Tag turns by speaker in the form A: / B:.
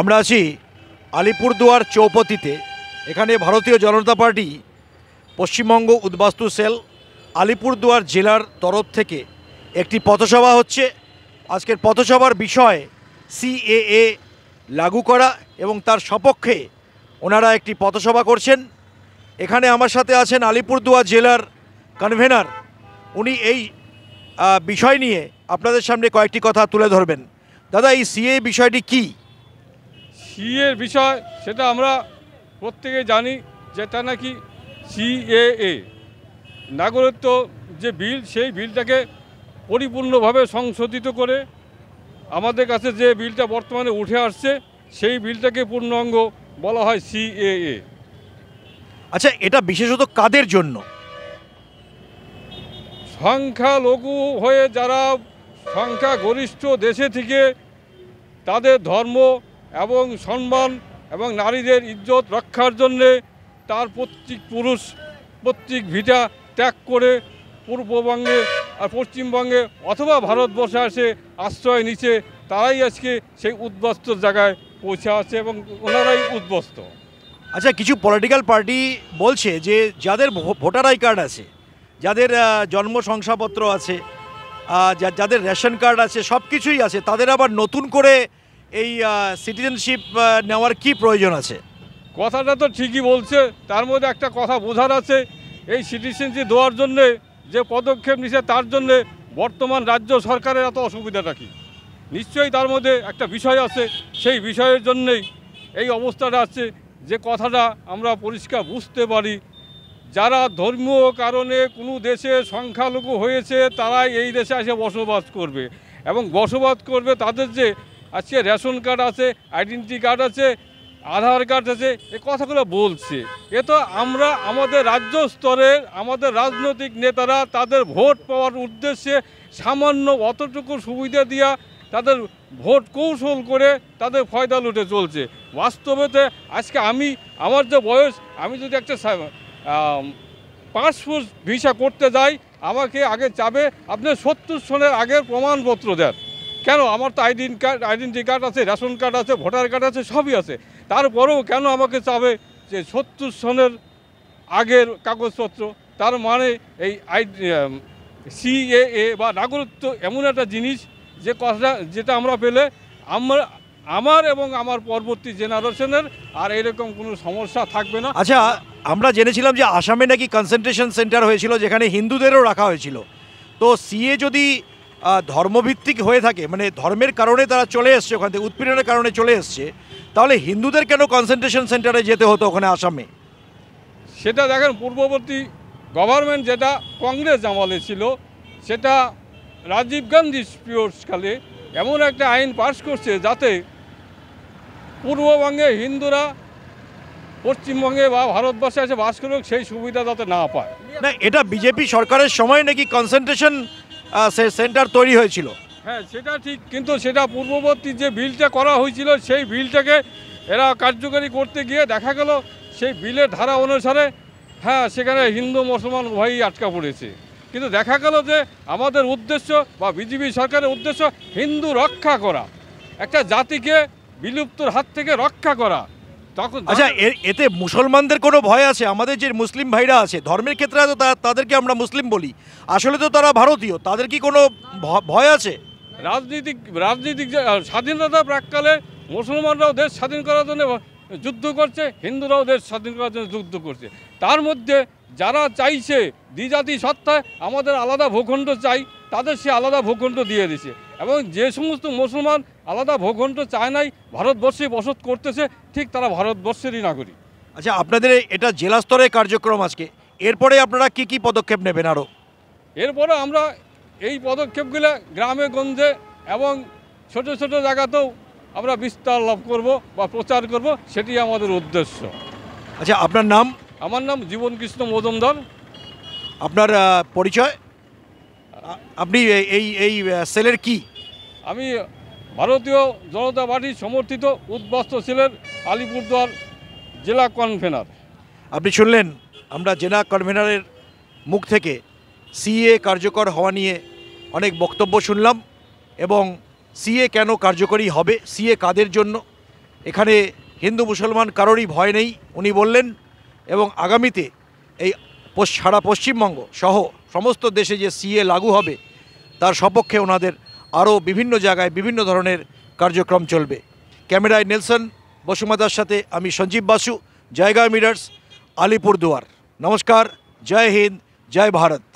A: আমরা আছি আলিপুরদুয়ার চৌপতিতে এখানে ভারতীয় জনতা পার্টি পশ্চিমবঙ্গ উদ্বাস্তু সেল আলিপুরদুয়ার জেলার তরফ থেকে একটি পথসভা হচ্ছে আজকের পথসভার বিষয় সিএএ লাগু করা এবং তার সপক্ষে ওনারা একটি পথসভা করছেন এখানে আমার সাথে আছেন আলিপুরদুয়ার জেলার কনভেনার উনি এই বিষয় নিয়ে আপনাদের সামনে কয়েকটি কথা তুলে ধরবেন দাদা এই সিএ বিষয়টি কী
B: সিএর বিষয় সেটা আমরা প্রত্যেকে জানি যেটা নাকি সিএএ নাগরিকত্ব যে বিল সেই বিলটাকে পরিপূর্ণভাবে সংশোধিত করে আমাদের কাছে যে বিলটা বর্তমানে উঠে আসছে সেই বিলটাকে পূর্ণাঙ্গ বলা হয় সিএএ আচ্ছা এটা বিশেষত কাদের জন্য সংখ্যালঘু হয়ে যারা সংখ্যাগরিষ্ঠ দেশে থেকে তাদের ধর্ম এবং সম্মান এবং নারীদের ইজ্জত রক্ষার জন্যে তার প্রত্যেক পুরুষ প্রত্যেক ভিটা ত্যাগ করে পূর্ববঙ্গে আর পশ্চিমবঙ্গে অথবা ভারতবর্ষে আসে আশ্রয় নিচে তারাই আজকে সেই উদ্বস্ত জায়গায় পৌঁছে আছে এবং ওনারাই উদ্বস্ত আচ্ছা কিছু পলিটিক্যাল পার্টি বলছে
A: যে যাদের ভোটার আই কার্ড আছে যাদের জন্ম শংসাপত্র আছে যাদের রেশন কার্ড আছে সব কিছুই আছে তাদের আবার নতুন করে এই
B: সিটিজেনশিপ নেওয়ার কি প্রয়োজন আছে কথাটা তো ঠিকই বলছে তার মধ্যে একটা কথা বোঝার আছে এই সিটিজেনশিপ দেওয়ার জন্যে যে পদক্ষেপ নিছে তার জন্যে বর্তমান রাজ্য সরকারের এত অসুবিধাটা কী নিশ্চয়ই তার মধ্যে একটা বিষয় আছে সেই বিষয়ের জন্যেই এই অবস্থাটা আছে যে কথাটা আমরা পরিষ্কার বুঝতে পারি যারা ধর্মীয় কারণে কোনো দেশে সংখ্যালঘু হয়েছে তারাই এই দেশে এসে বসবাস করবে এবং বসবাস করবে তাদের যে আজকে রেশন কার্ড আছে আইডেন্টি কার্ড আছে আধার কার্ড আছে এ কথাগুলো বলছে এ তো আমরা আমাদের রাজ্য স্তরের আমাদের রাজনৈতিক নেতারা তাদের ভোট পাওয়ার উদ্দেশ্যে সামান্য অতটুকু সুবিধা দিয়া তাদের ভোট কৌশল করে তাদের ফয়দা লুটে চলছে বাস্তবেতে আজকে আমি আমার যে বয়স আমি যদি একটা পাসপোর্ট ভিসা করতে যাই আমাকে আগে চাবে আপনি সত্তর সনের আগের প্রমাণপত্র দেন কেন আমার তো আইডেন কার্ড আইডেন্টি কার্ড আছে রেশন কার্ড আছে ভোটার কার্ড আছে সবই আছে তারপরেও কেন আমাকে চাবে যে সত্তর সনের আগের কাগজপত্র তার মানে এই আই সিএএ বা নাগরিকত্ব এমন একটা জিনিস যে কথা যেটা আমরা পেলে আমরা আমার এবং আমার পরবর্তী জেনারেশনের আর এরকম কোনো সমস্যা থাকবে না আচ্ছা
A: আমরা জেনেছিলাম যে আসামে নাকি কনসেন্ট্রেশন সেন্টার হয়েছিল যেখানে হিন্দুদেরও রাখা হয়েছিল তো সিএ যদি ধর্মভিত্তিক হয়ে থাকে মানে ধর্মের কারণে তারা চলে এসছে ওখান থেকে উৎপীড়নের কারণে চলে এসছে
B: তাহলে হিন্দুদের কেন কনসেন্ট্রেশন সেন্টারে যেতে হতো ওখানে আসামে সেটা দেখেন পূর্ববর্তী গভর্নমেন্ট যেটা কংগ্রেস আমলে ছিল সেটা রাজীব গান্ধী পিরিয়ডসকালে এমন একটা আইন পাশ করছে যাতে পূর্ববঙ্গে হিন্দুরা পশ্চিমবঙ্গে বা ভারতবর্ষে এসে বাস করুক সেই সুবিধা যাতে না পায় না এটা বিজেপি সরকারের সময় নাকি কনসেন্ট্রেশন সে সেন্টার তৈরি হয়েছিল হ্যাঁ সেটা ঠিক কিন্তু সেটা পূর্ববর্তী যে বিলটা করা হয়েছিল সেই বিলটাকে এরা কার্যকরী করতে গিয়ে দেখা গেল সেই বিলের ধারা অনুসারে হ্যাঁ সেখানে হিন্দু মুসলমান উভয়ই আটকা পড়েছে কিন্তু দেখা গেল যে আমাদের উদ্দেশ্য বা বিজেপি সরকারের উদ্দেশ্য হিন্দু রক্ষা করা একটা জাতিকে বিলুপ্তর হাত থেকে রক্ষা করা তখন আচ্ছা
A: এতে মুসলমানদের কোনো ভয় আছে আমাদের যে মুসলিম ভাইরা আছে ধর্মের ক্ষেত্রে তো তাদেরকে আমরা মুসলিম বলি আসলে তো তারা ভারতীয় তাদের কি কোনো
B: ভয় আছে রাজনীতিক রাজনীতিক স্বাধীনতা প্রাককালে মুসলমানরাও দেশ স্বাধীন করার জন্য যুদ্ধ করছে হিন্দুরাও দেশ স্বাধীন করার জন্য যুদ্ধ করছে তার মধ্যে যারা চাইছে দ্বিজাতি সত্তায় আমাদের আলাদা ভূখণ্ড চাই তাদের সে আলাদা ভূখণ্ড দিয়ে দিছে এবং যে সমস্ত মুসলমান আলাদা ভূখণ্ড চায় নাই ভারতবর্ষে বসত করতেছে ঠিক তারা ভারতবর্ষেরই নাগরিক আচ্ছা আপনাদের এটা জেলা স্তরে কার্যক্রম
A: আজকে এরপরে আপনারা কি কি পদক্ষেপ নেবেন আরও
B: এরপরে আমরা এই পদক্ষেপগুলো গ্রামে গঞ্জে এবং ছোট ছোট জায়গাতেও আমরা বিস্তার লাভ করব বা প্রচার করব সেটি আমাদের উদ্দেশ্য আচ্ছা আপনার নাম আমার নাম জীবন কৃষ্ণ মজুমদার আপনার পরিচয় আপনি এই এই সেলের কি আমি ভারতীয় জনতা পার্টির সমর্থিত উদ্বাস্ত ছিলেন আলিপুরদুয়ার জেলা কনভেনার আপনি শুনলেন
A: আমরা জেলা কনভেনারের মুখ থেকে সিএ কার্যকর হওয়া নিয়ে অনেক বক্তব্য শুনলাম এবং সিএ কেন কার্যকরী হবে সিএ কাদের জন্য এখানে হিন্দু মুসলমান কারোরই ভয় নেই উনি বললেন এবং আগামীতে এই সারা পশ্চিমবঙ্গ সহ সমস্ত দেশে যে সিএ লাগু হবে তার সপক্ষে ওনাদের আরও বিভিন্ন জায়গায় বিভিন্ন ধরনের কার্যক্রম চলবে ক্যামেরায় নেলসন বসুমাতার সাথে আমি সঞ্জীব বাসু জায়গা মিরার্স আলিপুরদুয়ার নমস্কার জয় হিন্দ জয় ভারত